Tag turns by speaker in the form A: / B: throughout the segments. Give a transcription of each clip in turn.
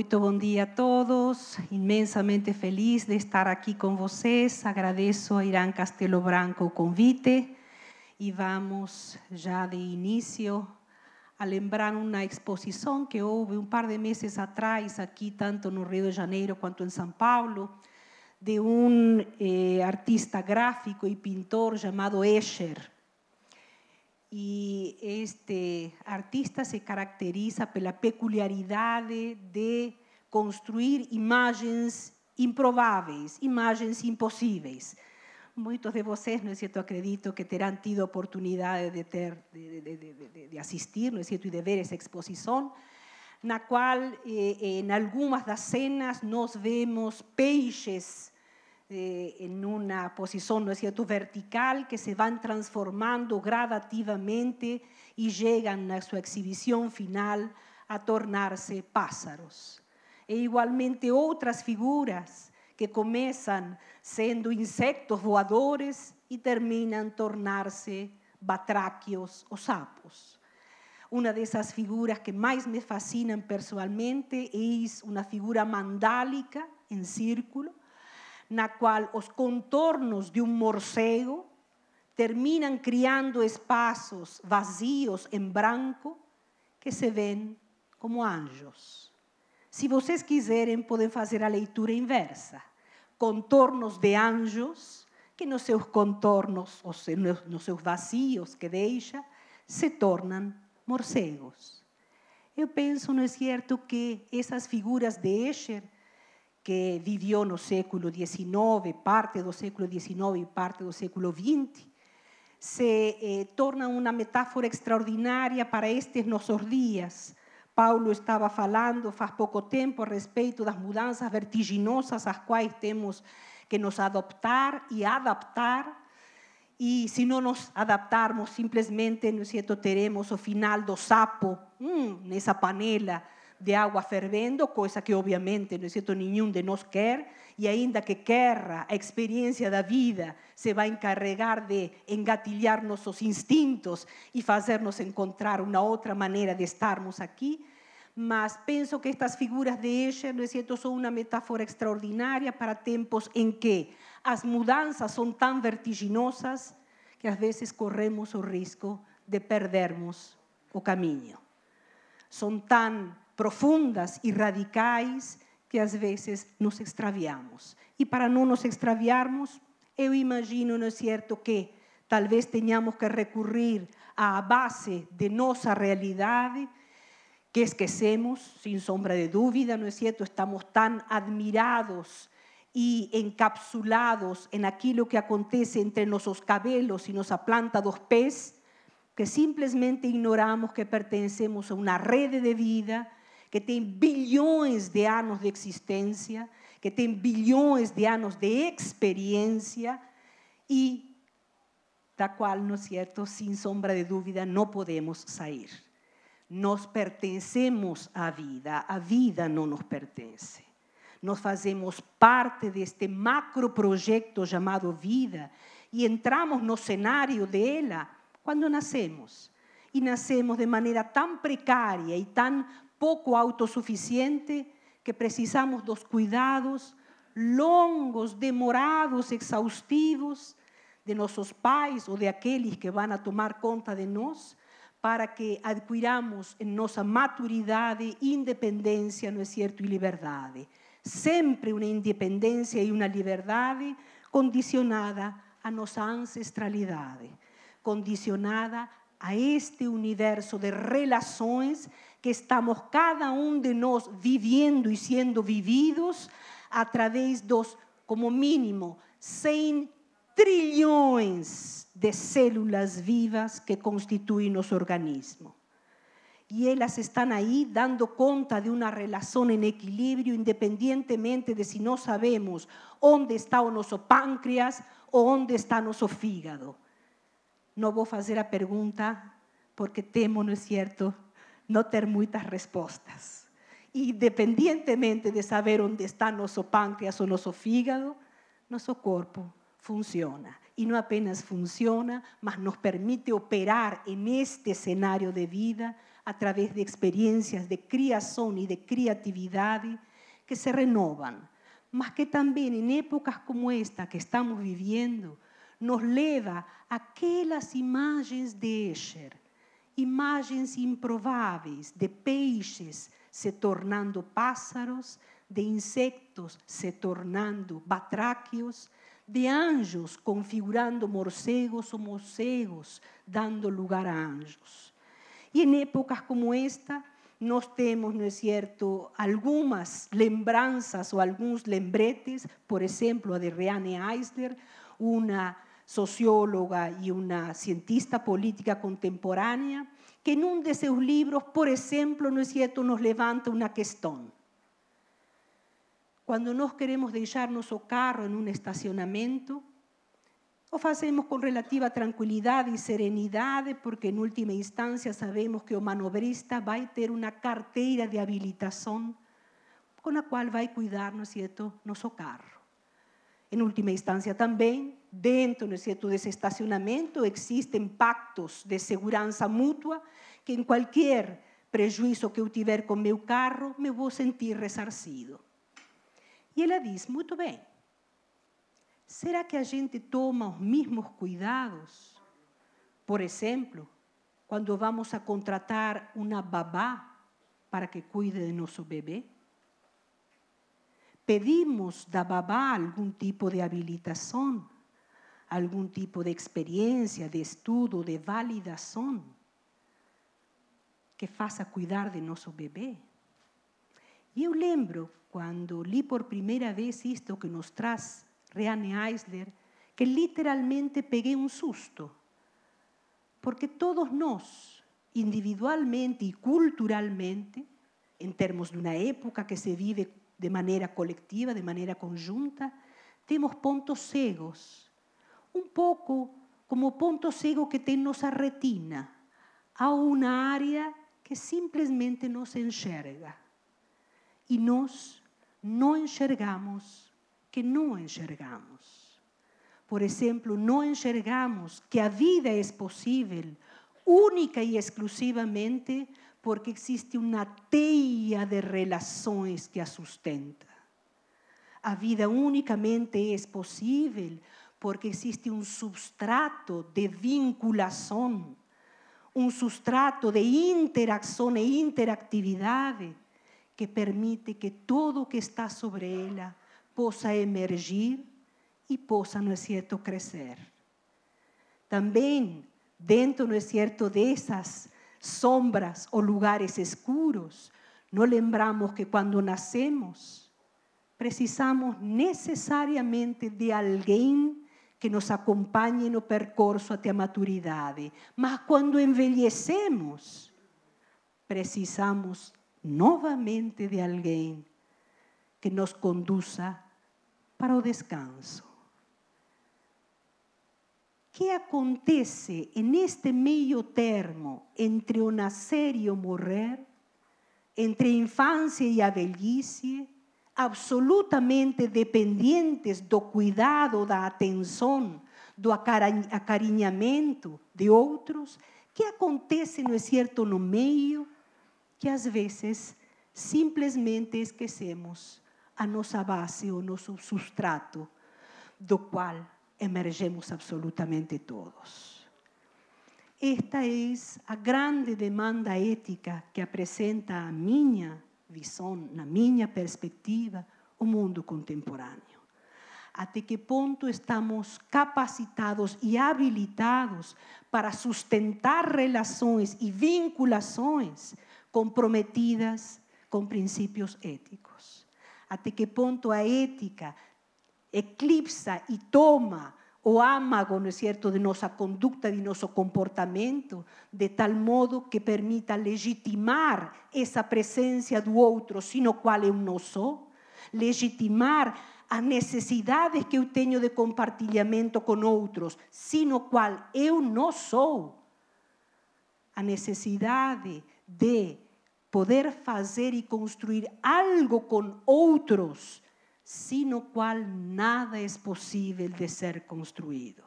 A: Muy bom dia a todos. Inmensamente feliz de estar aquí con vocês. Agradezco a Irán Castelo Branco o convite y vamos ya de inicio a lembrar una exposición que hubo un par de meses atrás aquí, tanto no Rio de Janeiro cuanto en São Paulo, de un eh, artista gráfico y pintor llamado Escher y este artista se caracteriza por la peculiaridad de construir imágenes improbables, imágenes imposibles. Muchos de vosotros no es cierto, acredito que terán tido oportunidad de ter de, de, de, de cierto, y de ver esa exposición, en la cual eh, en algunas de las cenas nos vemos peixes eh, en una posición, ¿no es cierto?, vertical, que se van transformando gradativamente y llegan a su exhibición final a tornarse pájaros. E igualmente otras figuras que comienzan siendo insectos voadores y terminan tornarse batraquios o sapos. Una de esas figuras que más me fascinan personalmente es una figura mandálica en círculo, na cual os contornos de un morcego terminan criando espacios vacíos en branco que se ven como anjos. Si vocês quiserem, pueden hacer la leitura inversa. Contornos de anjos, que nos seus contornos, o se, nos seus vazios que deixa, se tornan morcegos. Yo pienso, ¿no es cierto que esas figuras de Escher que vivió en no século XIX, parte del século XIX y parte del século XX, se eh, torna una metáfora extraordinaria para estos nuestros días. Paulo estaba hablando hace poco tiempo a respeito las mudanzas vertiginosas las cuales tenemos que nos adoptar y e adaptar. Y e, si no nos adaptamos, simplemente no es o final do sapo en esa panela de agua fervendo, cosa que obviamente no es cierto, ningún de nos quer, y ainda que querra, la experiencia de vida se va a encargar de engatillarnos nuestros instintos y hacernos encontrar una otra manera de estarmos aquí Mas pienso que estas figuras de ella, no es cierto, son una metáfora extraordinaria para tiempos en que las mudanzas son tan vertiginosas que a veces corremos el riesgo de perdermos o camino son tan profundas y radicais que a veces nos extraviamos. Y para no nos extraviarmos, yo imagino, ¿no es cierto?, que tal vez tengamos que recurrir la base de nuestra realidad, que esquecemos, sin sombra de duda, ¿no es cierto? Estamos tan admirados y encapsulados en aquello que acontece entre nuestros cabellos y nos planta dos pez, que simplemente ignoramos que pertenecemos a una red de vida que tiene billones de años de existencia, que tiene billones de años de experiencia, y da cual, no es cierto, sin sombra de duda, no podemos salir. Nos pertenecemos a vida, a vida no nos pertenece. Nos hacemos parte de este macro macroproyecto llamado vida y entramos no de ella cuando nacemos. Y nacemos de manera tan precaria y tan poco autosuficiente, que precisamos dos cuidados longos, demorados, exhaustivos de nuestros pais o de aquellos que van a tomar conta de nosotros para que adquiramos en nuestra maturidad, e independencia, no es cierto y libertad, siempre una independencia y una libertad condicionada a nuestra ancestralidad, condicionada a este universo de relaciones que estamos cada uno de nos viviendo y siendo vividos a través dos, como mínimo, 100 trillones de células vivas que constituyen nuestro organismo. Y ellas están ahí dando cuenta de una relación en equilibrio independientemente de si no sabemos dónde está nuestro páncreas o dónde está nuestro fígado. No voy a hacer la pregunta porque temo, ¿no es cierto?, no tener muchas respuestas. Y dependientemente de saber dónde está nuestro páncreas o nuestro fígado, nuestro cuerpo funciona. Y no apenas funciona, mas nos permite operar en este escenario de vida a través de experiencias de creación y de creatividad que se renovan. mas que también en épocas como esta que estamos viviendo, nos lleva a aquellas imágenes de Escher, imágenes improbables de peixes se tornando pássaros, de insectos se tornando batráquios, de anjos configurando morcegos o morcegos, dando lugar a anjos. Y en épocas como esta, nos tenemos, ¿no es cierto?, algunas lembranzas o algunos lembretes, por ejemplo, de Reane Eisler, una socióloga y una cientista política contemporánea, que en un de sus libros, por ejemplo, no es cierto, nos levanta una cuestión. Cuando nos queremos dejar nuestro carro en un estacionamiento, o hacemos con relativa tranquilidad y serenidad, porque en última instancia sabemos que o manobrista va a tener una cartera de con la cual va a cuidar, nuestro carro. En última instancia también, dentro de ese estacionamiento existen pactos de seguridad mutua que, en cualquier prejuicio que eu tiver con mi carro, me a sentir resarcido. Y ella dice, muy bien, será que a gente toma los mismos cuidados? Por ejemplo, cuando vamos a contratar una babá para que cuide de nuestro bebé, pedimos da babá algún tipo de habilitación, algún tipo de experiencia, de estudio, de validación que faça cuidar de nuestro bebé. Y yo lembro cuando li por primera vez esto que nos traz Reane Eisler, que literalmente pegué un susto, porque todos nos, individualmente y culturalmente, en términos de una época que se vive de manera colectiva, de manera conjunta, tenemos puntos cegos, un poco como puntos ciegos que tiene nuestra retina. a una área que simplemente nos enxerga. y nos no enxergamos que no enxergamos. Por ejemplo, no enxergamos que la vida es posible única y exclusivamente porque existe una teia de relaciones que a sustenta. La vida únicamente es posible porque existe un substrato de vinculación, un sustrato de interacción e interactividad que permite que todo lo que está sobre ella possa emergir y posa ¿no es cierto?, crecer. También, dentro, no es cierto de esas sombras o lugares escuros. No lembramos que cuando nacemos precisamos necesariamente de alguien que nos en el percurso hasta la maturidad. Mas cuando envejecemos precisamos nuevamente de alguien que nos conduza para o descanso. ¿Qué acontece en este medio termo entre o nacer y morrer, entre infancia y e absolutamente dependientes do cuidado, da atención, do acarinhamento de otros. ¿Qué acontece, no cierto, en no medio que a veces simplemente esquecemos a nossa base, o nosso sustrato, do cual emergemos absolutamente todos. Esta es la grande demanda ética que presenta a minha visión, na perspectiva, o mundo contemporáneo. ¿Hasta qué punto estamos capacitados y habilitados para sustentar relaciones y vinculaciones comprometidas con principios éticos? ¿Hasta qué punto la ética eclipsa y toma o amago, ¿no es cierto?, de nuestra conducta, de nuestro comportamiento de tal modo que permita legitimar esa presencia do otro sino cual yo no soy. legitimar a necesidades que yo tengo de compartilhamento con otros sino cual eu no soy. a necesidad de poder fazer y construir algo con otros sino cual nada es posible de ser construido.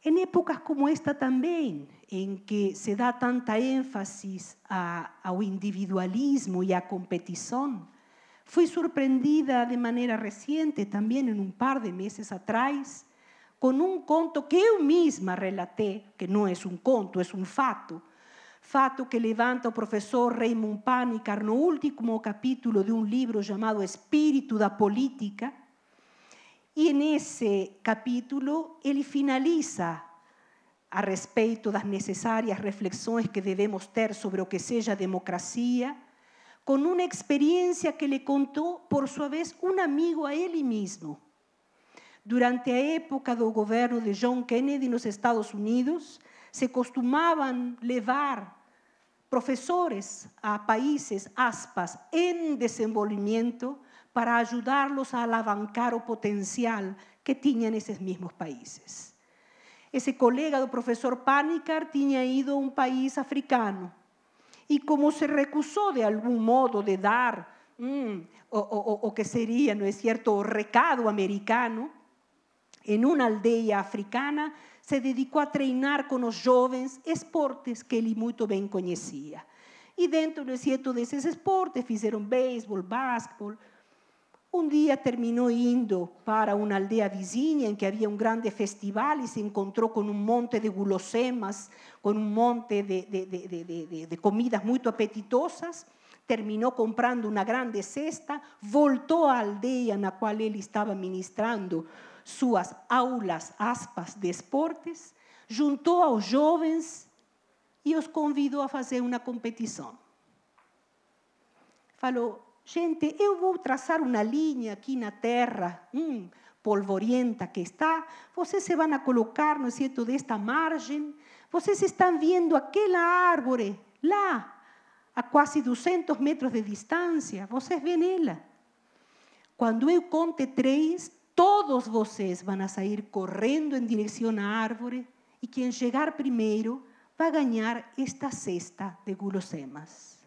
A: En épocas como esta también, en que se da tanta énfasis a, individualismo y a competición, fui sorprendida de manera reciente, también en un par de meses atrás, con un conto que yo misma relaté, que no es un conto, es un fato, Fato que levanta el professor Raymond Panicar no último capítulo de un libro llamado Espíritu da Política, Y en ese capítulo él finaliza a respeito las necesarias reflexiones que debemos ter sobre lo que seja democracia, con una experiencia que le contó, por su vez, un amigo a él mismo. Durante la época del gobierno de John Kennedy los Estados Unidos, se costumaban levar profesores a países, aspas, en desenvolvimiento para ayudarlos a alavancar o potencial que tenían esos mismos países. Ese colega del profesor Panicar tenía ido a un país africano y como se recusó de algún modo de dar mm, o, que sería, ¿no es cierto?, recado americano, en una aldea africana se dedicó a treinar con los jóvenes esportes que él muy bien conocía. Y dentro de esos desses esportes hicieron béisbol, básquetbol. Un día terminó indo para una aldea vizinha en que había un grande festival y se encontró con un monte de gulosemas, con un monte de, de, comidas muy apetitosas. Terminó comprando una grande cesta, la aldea en la cual él estaba ministrando suas aulas aspas de esportes, juntou aos jovens y e os convidou a fazer una competição. Falou, gente, eu vou traçar uma linha aqui na terra, hum, polvorienta que está, vocês se van a colocar, es cierto?, de desta margem, vocês están vendo aquela árvore lá, a quase 200 metros de distância, vocês veem ela. Quando eu conte tres, todos van a salir corriendo en dirección a árboles y quien llegar primero va a ganar esta cesta de guloseimas.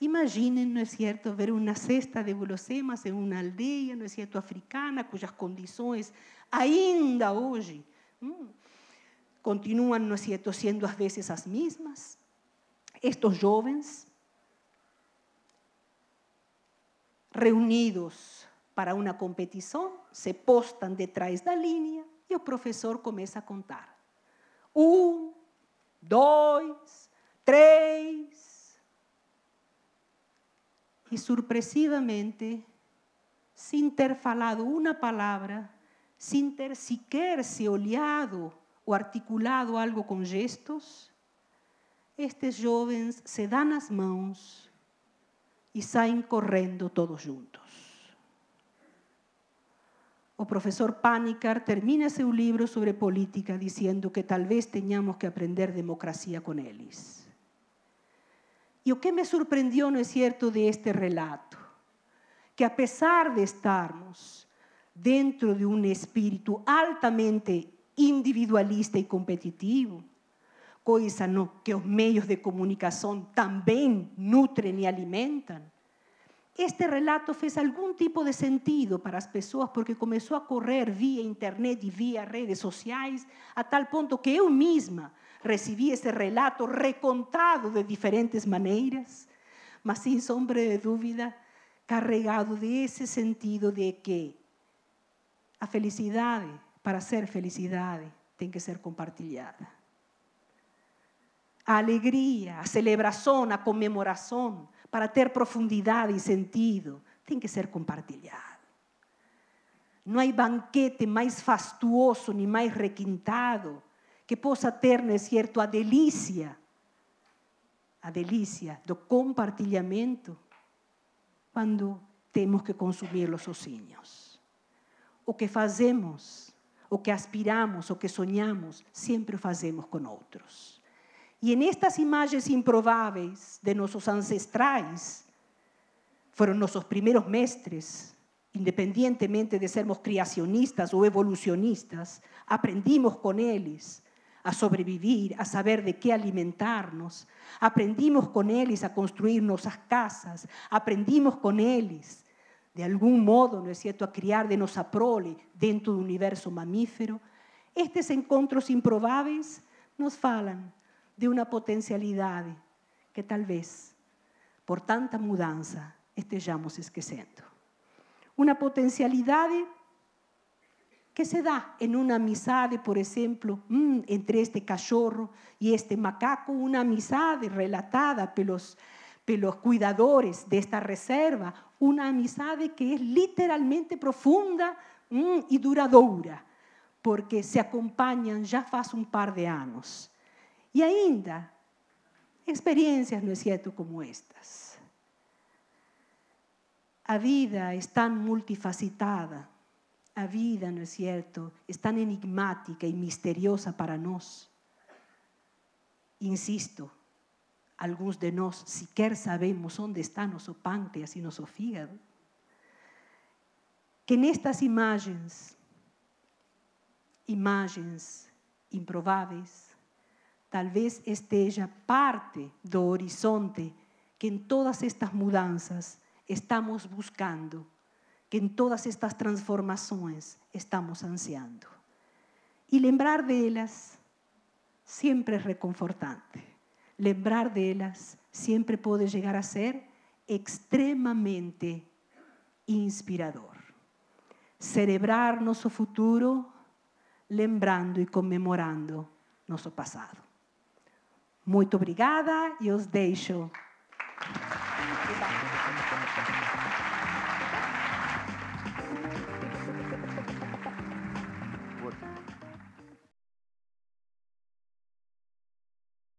A: Imaginen, ¿no es cierto?, ver una cesta de guloseimas en una aldea, ¿no es cierto?, africana, cuyas condiciones ainda hoy mm, continúan, ¿no es cierto?, siendo a veces las mismas. Estos jóvenes reunidos para una competición, se postan detrás de la línea y e el profesor comienza a contar. uno, um, dos, tres! Y e, sorpresivamente, sin ter falado una palabra, sin ter siquiera se o articulado algo con gestos, estos jóvenes se dan las manos y e salen corriendo todos juntos o profesor Panicar termina su libro sobre política diciendo que tal vez teníamos que aprender democracia con él. Y lo que me sorprendió, no es cierto, de este relato, que a pesar de estarmos dentro de un espíritu altamente individualista y competitivo, cosa no, que los medios de comunicación también nutren y alimentan, este relato fue algún tipo de sentido para las personas porque comenzó a correr vía internet y vía redes sociales a tal punto que yo misma recibí ese relato recontado de diferentes maneras, mas sin sombra de dúvida, carregado ese sentido de que la felicidad para ser felicidad tiene que ser compartilhada. A alegría, a celebración, a conmemoración para tener profundidad y sentido, tiene que ser compartido. No hay banquete más fastuoso ni más requintado que possa tener, ¿no cierto, a delicia, a delicia do compartilhamento cuando tenemos que consumir los sozinhos. O que hacemos, o que aspiramos, o que soñamos, siempre lo hacemos con otros. Y en estas imágenes improbables de nuestros ancestrais, fueron nuestros primeros mestres, independientemente de sermos criacionistas o evolucionistas, aprendimos con ellos a sobrevivir, a saber de qué alimentarnos. Aprendimos con ellos a construir nuestras casas, aprendimos con ellos, de algún modo, ¿no es cierto?, a criar de nuestra prole dentro del universo mamífero. Estos encuentros improbables nos falan de una potencialidad que tal vez, por tanta mudanza estemos esqueciendo Una potencialidad que se da en una amistad, por ejemplo, mm, entre este cachorro y este macaco, una amistad relatada pelos, los cuidadores de esta reserva, una amistad que es literalmente profunda mm, y duradoura, porque se acompañan ya hace un par de años. Y ainda, experiencias no es cierto como estas. La vida es tan multifacetada, la vida, no es cierto, es tan enigmática y misteriosa para nosotros, Insisto, algunos de nós siquiera sabemos dónde está nuestro páncreas y nuestro fígado. Que estas imágenes, imágenes improbables, Tal vez esté esteja parte do horizonte que en todas estas mudanzas estamos buscando, que en todas estas transformaciones estamos ansiando. Y lembrar de ellas siempre es reconfortante. Lembrar de ellas siempre puede llegar a ser extremadamente inspirador. Celebrar nuestro futuro lembrando y conmemorando nuestro pasado. Muito obrigada e os deixo. Obrigada.